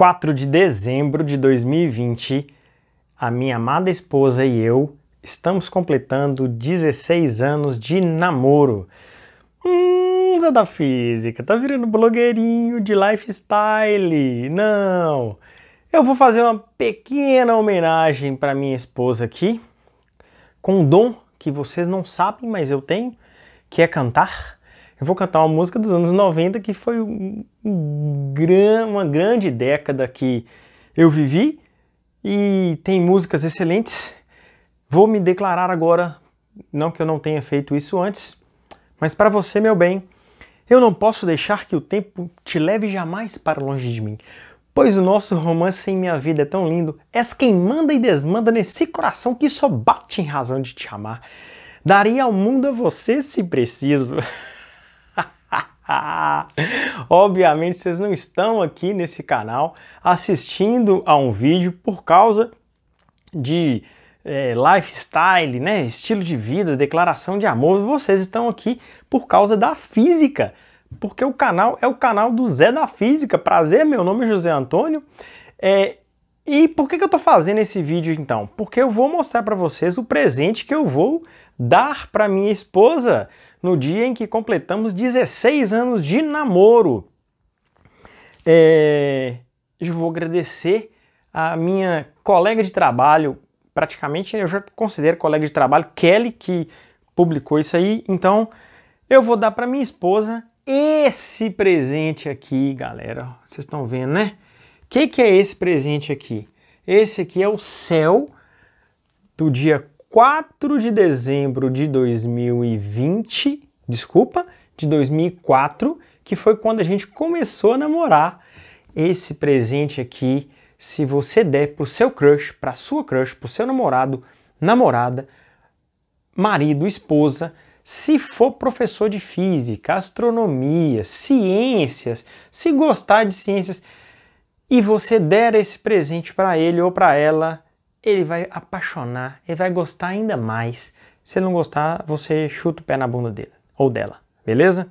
4 de dezembro de 2020, a minha amada esposa e eu estamos completando 16 anos de namoro. Hum, Zé da Física, tá virando blogueirinho de lifestyle. Não! Eu vou fazer uma pequena homenagem para minha esposa aqui, com um dom que vocês não sabem, mas eu tenho, que é cantar. Eu vou cantar uma música dos anos 90 que foi um, um, uma grande década que eu vivi e tem músicas excelentes. Vou me declarar agora, não que eu não tenha feito isso antes, mas para você, meu bem, eu não posso deixar que o tempo te leve jamais para longe de mim, pois o nosso romance em minha vida é tão lindo, és quem manda e desmanda nesse coração que só bate em razão de te amar. Daria ao mundo a você se preciso. Obviamente vocês não estão aqui nesse canal assistindo a um vídeo por causa de é, lifestyle, né? estilo de vida, declaração de amor. Vocês estão aqui por causa da física, porque o canal é o canal do Zé da Física. Prazer, meu nome é José Antônio. É, e por que, que eu estou fazendo esse vídeo então? Porque eu vou mostrar para vocês o presente que eu vou dar para minha esposa no dia em que completamos 16 anos de namoro. É, eu vou agradecer a minha colega de trabalho, praticamente eu já considero colega de trabalho, Kelly, que publicou isso aí. Então eu vou dar para minha esposa esse presente aqui, galera. Vocês estão vendo, né? O que, que é esse presente aqui? Esse aqui é o céu do dia 4 de dezembro de 2020, desculpa, de 2004, que foi quando a gente começou a namorar. Esse presente aqui, se você der pro seu crush, pra sua crush, pro seu namorado, namorada, marido, esposa, se for professor de física, astronomia, ciências, se gostar de ciências e você der esse presente para ele ou para ela, ele vai apaixonar, ele vai gostar ainda mais. Se ele não gostar, você chuta o pé na bunda dele ou dela, beleza?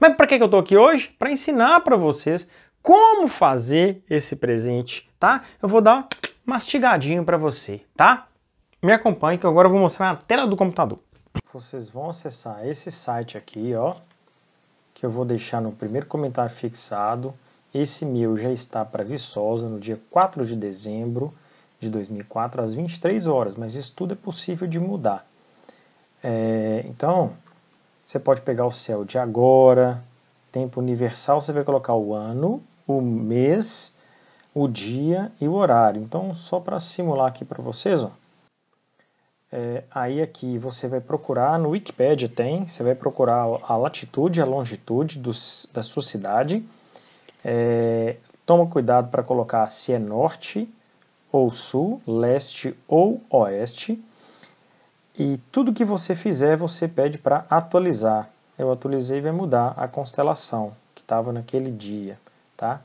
Mas para que, que eu tô aqui hoje? Para ensinar para vocês como fazer esse presente, tá? Eu vou dar mastigadinho para você, tá? Me acompanhe que agora eu vou mostrar na tela do computador. Vocês vão acessar esse site aqui, ó, que eu vou deixar no primeiro comentário fixado. Esse meu já está para Viçosa no dia 4 de dezembro de 2004 às 23 horas, mas isso tudo é possível de mudar. É, então, você pode pegar o céu de agora, tempo universal, você vai colocar o ano, o mês, o dia e o horário. Então, só para simular aqui para vocês, ó, é, aí aqui você vai procurar, no Wikipedia tem, você vai procurar a latitude e a longitude do, da sua cidade. É, toma cuidado para colocar se é norte, ou sul, leste ou oeste. E tudo que você fizer, você pede para atualizar. Eu atualizei e vai mudar a constelação que estava naquele dia, tá?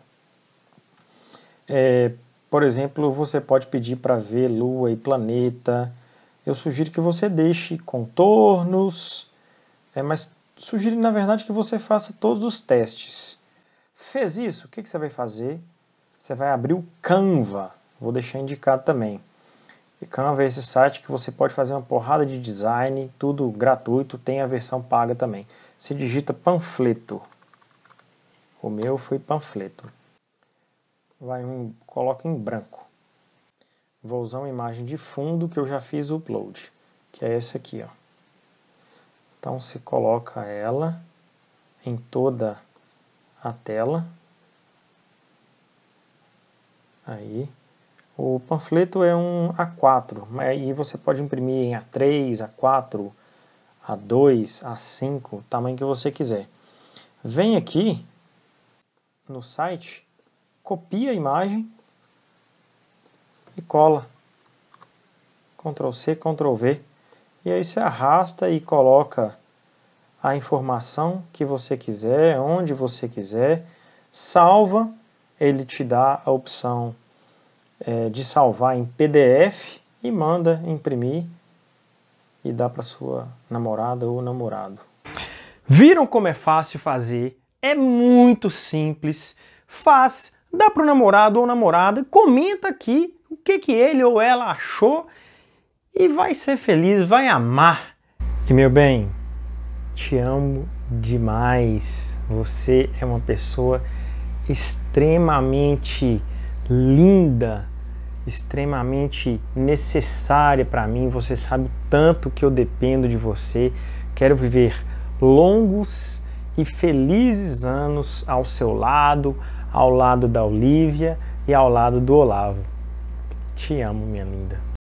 É, por exemplo, você pode pedir para ver lua e planeta. Eu sugiro que você deixe contornos, é, mas sugiro, na verdade, que você faça todos os testes. Fez isso, o que, que você vai fazer? Você vai abrir o Canva. Vou deixar indicado também. E Canva é esse site que você pode fazer uma porrada de design, tudo gratuito, tem a versão paga também. Se digita panfleto. O meu foi panfleto. Vai um, coloca em branco. Vou usar uma imagem de fundo que eu já fiz o upload, que é essa aqui, ó. Então você coloca ela em toda a tela. Aí, o panfleto é um A4 né? e você pode imprimir em A3, A4, A2, A5, tamanho que você quiser. Vem aqui no site, copia a imagem e cola. Ctrl C, Ctrl V. E aí você arrasta e coloca a informação que você quiser, onde você quiser, salva, ele te dá a opção é, de salvar em PDF e manda imprimir e dá para sua namorada ou namorado. Viram como é fácil fazer? É muito simples. Faz, dá para o namorado ou namorada, comenta aqui o que, que ele ou ela achou e vai ser feliz, vai amar. E meu bem, te amo demais. Você é uma pessoa extremamente linda, extremamente necessária para mim. Você sabe o tanto que eu dependo de você. Quero viver longos e felizes anos ao seu lado, ao lado da Olivia e ao lado do Olavo. Te amo, minha linda.